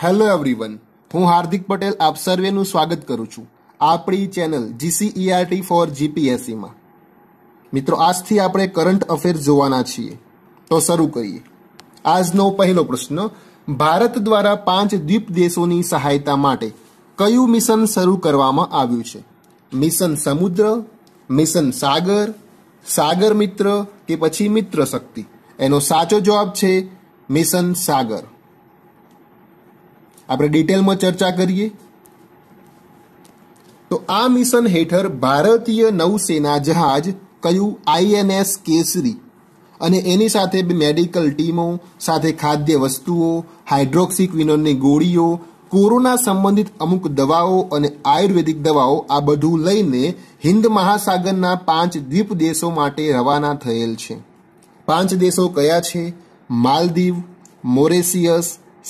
hello everyone હું હાર્દિક પટેલ આપ સર્વેનું સ્વાગત કરું છું આપણી ચેનલ જીસીઈઆરટી ફોર જીપીએસસીમાં મિત્રો આજથી આપણે કરંટ અફેર જોવાના છીએ તો શરૂ કરીએ આજનો પહેલો પ્રશ્ન ભારત દ્વારા પાંચ દ્વીપ દેશોની સહાયતા માટે કયું મિશન શરૂ કરવામાં આવ્યું છે મિશન સમુદ્ર મિશન સાગર સાગર મિત્ર કે પછી મિત્ર શક્તિ એનો સાચો જવાબ છે મિશન સાગર આપણે ડિટેલમાં ચર્ચા કરીએ તો આ મિશન હેઠળ ભારતીય નૌસેના જહાજ કયું આઈએનએસ કેસરી અને એની સાથે મેડિકલ ટીમો સાથે ખાદ્ય વસ્તુઓ હાઇડ્રોક્સિક્વિનોનની ગોળીઓ કોરોના સંબંધિત અમુક દવાઓ અને આયુર્વેદિક દવાઓ આ બધું લઈને હિન્દ મહાસાગરના પાંચ દ્વીપ દેશો માટે રવાના થયેલ છે પાંચ દેશો કયા છે માલદીવ મોરેશિયસ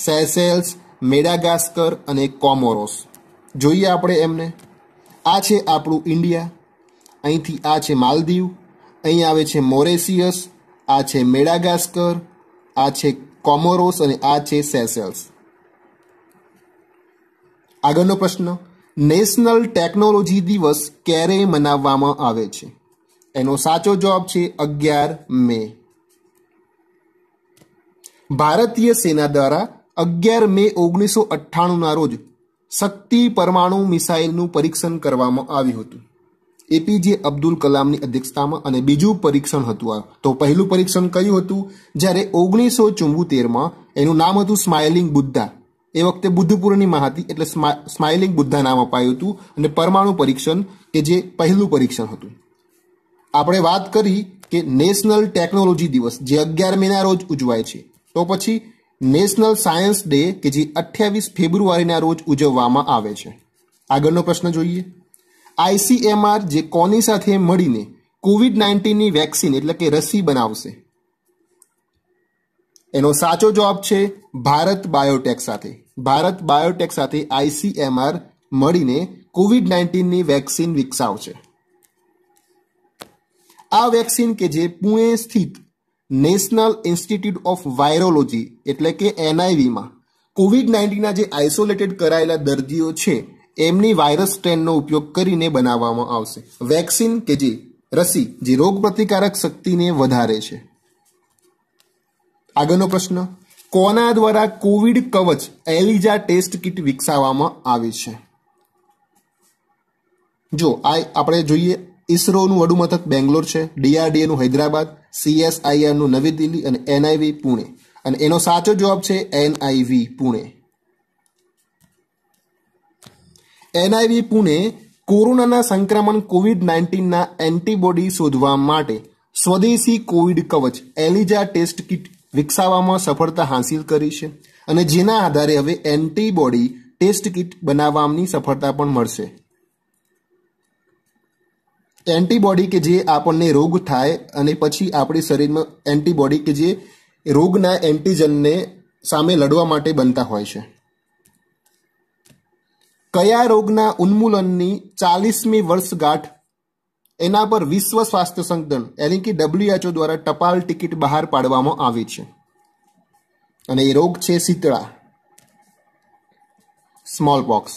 સેસેલ્સ મેડાગાસ્કર અને કોમોરોસ જોઈએ આપણે એમને આ છે આપણું ઇન્ડિયા અહીંથી આ છે માલદીવ અહીં આવે છે મોરેશિયસ આ છે મેડાગાસ્કર આ છે કોમોરોસ અને આ છે સેસેલ્સ આગળનો પ્રશ્ન નેશનલ ટેકનોલોજી દિવસ ક્યારે મનાવવામાં આવે છે એનો સાચો જવાબ છે અગિયાર મે ભારતીય સેના દ્વારા અગિયાર મે ઓગણીસો અઠ્ઠાણુંના રોજ શક્તિ પરમાણુ મિસાઇલનું પરીક્ષણ કરવામાં આવ્યું હતું એપીજે અબ્દુલ કલામની અધ્યક્ષતામાં અને બીજું પરીક્ષણ હતું આ તો પહેલું પરીક્ષણ કયું હતું જ્યારે ઓગણીસો ચુંબોતેરમાં એનું નામ હતું સ્માઇલિંગ બુદ્ધા એ વખતે બુદ્ધ પૂર્ણિમા હતી એટલે સ્માઇલિંગ બુદ્ધા નામ અપાયું હતું અને પરમાણુ પરીક્ષણ કે જે પહેલું પરીક્ષણ હતું આપણે વાત કરી કે નેશનલ ટેકનોલોજી દિવસ જે અગિયાર મેના રોજ ઉજવાય છે તો પછી નેશનલ સાયન્સ ડે કે જે અઠ્યાવીસ ફેબ્રુઆરીના રોજ ઉજવવામાં આવે છે આગળનો પ્રશ્ન જોઈએ આઈસીએમઆર જે કોની સાથે મળીને કોવિડ નાઇન્ટીનની વેક્સિન એટલે કે રસી બનાવશે એનો સાચો જવાબ છે ભારત બાયોટેક સાથે ભારત બાયોટેક સાથે આઈસીએમઆર મળીને કોવિડ નાઇન્ટીનની વેક્સિન વિકસાવશે આ વેક્સિન કે જે પુણે સ્થિત નેશનલ ઇન્સ્ટિટ્યૂટ ઓફ વાયરોલોજી એટલે કે એનઆઈવીમાં કોવિડ નાઇન્ટીનના જે આઇસોલેટેડ કરાયેલા દર્દીઓ છે એમની વાયરસ સ્ટ્રેનનો ઉપયોગ કરીને બનાવવામાં આવશે વેક્સિન કે જે રસી જે રોગપ્રતિકારક શક્તિને વધારે છે આગળનો પ્રશ્ન કોના દ્વારા કોવિડ કવચ એલિઝા ટેસ્ટ કિટ વિકસાવવામાં આવી છે જો આ આપણે જોઈએ ઇસરોનું વડું મથક બેંગ્લોર છે ડીઆરડીએનું હૈદરાબાદ સીએસઆઈઆરનું નવી દિલ્હી અને એનઆઈવી પુણે અને એનો સાચો જવાબ છે એનઆઈવી પુણે એનઆઈવી પુણે કોરોનાના સંક્રમણ કોવિડ નાઇન્ટીનના એન્ટીબોડી શોધવા માટે સ્વદેશી કોવિડ કવચ એલિજા ટેસ્ટ કિટ વિકસાવવામાં સફળતા હાંસિલ કરી છે અને જેના આધારે હવે એન્ટીબોડી ટેસ્ટ કીટ બનાવવાની સફળતા પણ મળશે એન્ટીબોડી કે જે આપણને રોગ થાય અને પછી આપણી શરીરમાં એન્ટીબોડી કે જે રોગના એન્ટીજનને સામે લડવા માટે બનતા હોય છે કયા રોગના ઉન્મૂલનની ચાલીસમી વર્ષગાંઠ એના પર વિશ્વ સ્વાસ્થ્ય સંગઠન એટલે કે ડબ્લ્યુએચઓ દ્વારા ટપાલ ટિકિટ બહાર પાડવામાં આવી છે અને એ રોગ છે શીતળા સ્મોલ બોક્સ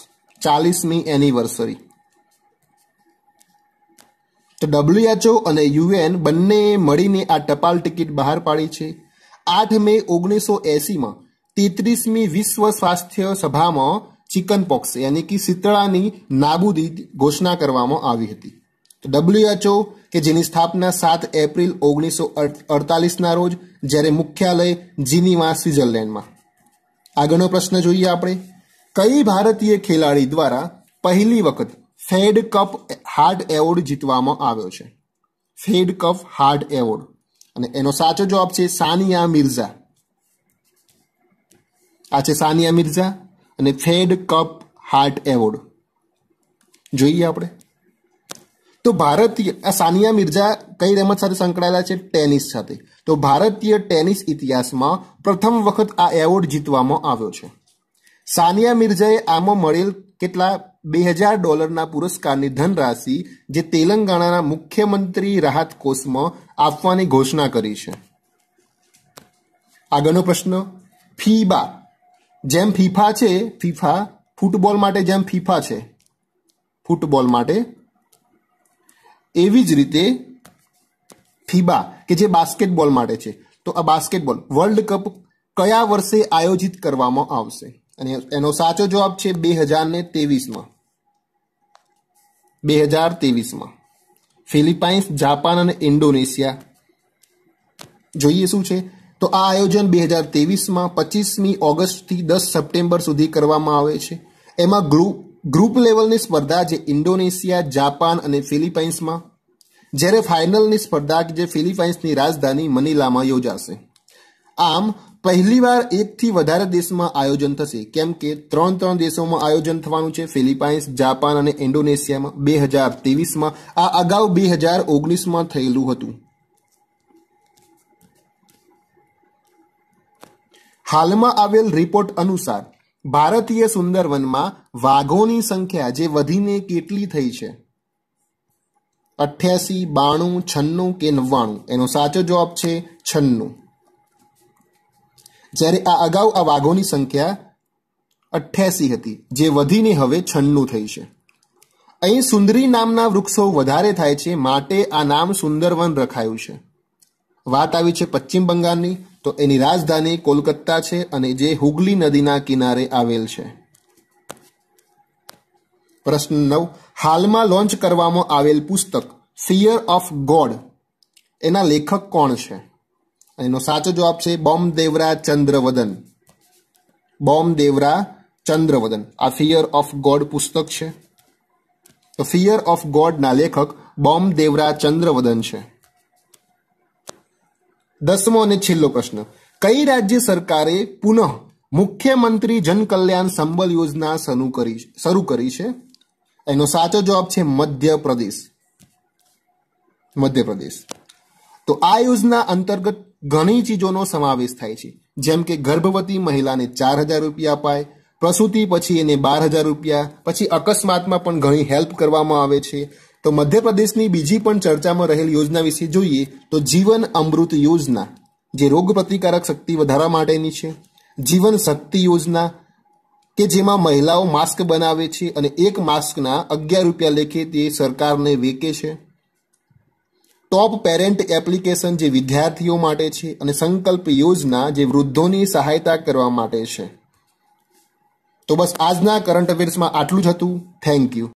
ચાલીસમી એનિવર્સરી તો ડબલ્યુએચઓ અને યુએન બંને મળીને આ ટપાલ ટિકિટ બહાર પાડી છે આઠ મે ઓગણીસો એંસીમાં તેત્રીસમી વિશ્વ સ્વાસ્થ્ય સભામાં ચિકન પોક્સ યાની કે શીતળાની નાબૂદી ઘોષણા કરવામાં આવી હતી તો ડબલ્યુએચઓ કે જેની સ્થાપના સાત એપ્રિલ ઓગણીસો અડતાલીસના રોજ જ્યારે મુખ્યાલય જીનીવા સ્વિટ્ઝરલેન્ડમાં આગળનો પ્રશ્ન જોઈએ આપણે કઈ ભારતીય ખેલાડી દ્વારા પહેલી વખત ફેડ કપ હાર્ડ એવોર્ડ જીતવામાં આવ્યો છે ફેડ કપ હાર્ડ એવોર્ડ અને એનો સાચો જવાબ છે સાનિયા મિર્ઝા આ છે સાનિયા મિર્ઝા અને ફેડ કપ હાર્ટ એવોર્ડ જોઈએ આપણે તો ભારતીય આ સાનિયા મિર્ઝા કઈ રમત સાથે સંકળાયેલા છે ટેનિસ સાથે તો ભારતીય ટેનિસ ઇતિહાસમાં પ્રથમ વખત આ એવોર્ડ જીતવામાં આવ્યો છે સાનિયા મિર્ઝાએ આમાં મળેલ કેટલા બે હજાર ડોલરના પુરસ્કારની ધનરાશિ જે તેલંગાણાના મુખ્યમંત્રી રાહત કોષમાં આપવાની ઘોષણા કરી છે આગળનો પ્રશ્ન ફીબા જેમ ફીફા છે ફીફા ફૂટબોલ માટે જેમ ફીફા છે ફૂટબોલ માટે એવી જ રીતે ફીબા કે જે બાસ્કેટબોલ માટે છે તો આ બાસ્કેટબોલ વર્લ્ડ કપ કયા વર્ષે આયોજિત કરવામાં આવશે અને એનો સાચો જવાબ છે બે હજાર ને તેવીસમાં બે હજાર ત્રેવીસમાં ફિલિપાઇન્સ જાપાન અને ઇન્ડોનેશિયા જોઈએ શું છે તો આ આયોજન બે હજાર ત્રેવીસમાં પચીસમી ઓગસ્ટથી દસ સપ્ટેમ્બર સુધી કરવામાં આવે છે એમાં ગ્રુપ ગ્રુપ લેવલની સ્પર્ધા જે ઇન્ડોનેશિયા જાપાન અને ફિલિપાઇન્સમાં જ્યારે ફાઇનલની સ્પર્ધા જે ફિલિપાઇન્સની રાજધાની મનીલામાં યોજાશે આમ પહેલીવાર એકથી વધારે દેશમાં આયોજન થશે કેમ કે ત્રણ ત્રણ દેશોમાં આયોજન થવાનું છે ફિલિપાઇન્સ જાપાન અને ઇન્ડોનેશિયામાં બે હજાર ત્રેવીસમાં આ અગાઉ બે હજાર ઓગણીસમાં થયેલું હતું હાલમાં આવેલ રિપોર્ટ અનુસાર ભારતીય સુંદરવનમાં વાઘોની સંખ્યા જે વધીને કેટલી થઈ છે અઠ્યાસી બાણું છન્નું કે નવ્વાણું એનો સાચો જવાબ છે છન્નું જ્યારે આ અગાઉ આ વાઘોની સંખ્યા અઠ્યાસી હતી જે વધીને હવે છન્નું થઈ છે અહીં સુંદરી નામના વૃક્ષો વધારે થાય છે માટે આ નામ સુંદરવન રખાયું છે વાત આવી છે પશ્ચિમ બંગાળની તો એની રાજધાની કોલકાતા છે અને જે હુગલી નદીના કિનારે આવેલ છે પ્રશ્ન નવ હાલમાં લોન્ચ કરવામાં આવેલ પુસ્તક ફિયર ઓફ ગોડ એના લેખક કોણ છે એનો સાચો જવાબ છે બોમ દેવરા ચંદ્રવદન બોમ દેવરા ચંદ્રવદન આ ફિયર ઓફ ગોડ પુસ્તક છે તો ફિયર ઓફ ગોડના લેખક બોમ દેવરા ચંદ્રવદન છે દસમો અને છેલ્લો પ્રશ્ન કઈ રાજ્ય સરકારે પુનઃ મુખ્યમંત્રી જનકલ્યાણ સંબલ યોજના શરૂ કરી શરૂ કરી છે એનો સાચો જવાબ છે મધ્યપ્રદેશ મધ્યપ્રદેશ તો આ યોજના અંતર્ગત ઘણી ચીજોનો સમાવેશ થાય છે જેમ કે ગર્ભવતી મહિલાને ચાર હજાર રૂપિયા અપાય પ્રસૂતિ પછી એને બાર હજાર રૂપિયા પછી અકસ્માતમાં પણ ઘણી હેલ્પ કરવામાં આવે છે તો મધ્યપ્રદેશની બીજી પણ ચર્ચામાં રહેલ યોજના વિશે જોઈએ તો જીવન અમૃત યોજના જે રોગ પ્રતિકારક શક્તિ વધારવા માટેની છે જીવન શક્તિ યોજના કે જેમાં મહિલાઓ માસ્ક બનાવે છે અને એક માસ્કના અગિયાર રૂપિયા લેખે તે સરકારને વેકે છે ટોપ પેરેન્ટ એપ્લિકેશન જે વિદ્યાર્થીઓ માટે છે અને સંકલ્પ યોજના જે વૃદ્ધોની સહાયતા કરવા માટે છે તો બસ આજના કરંટ અફેર્સમાં આટલું જ હતું થેન્ક યુ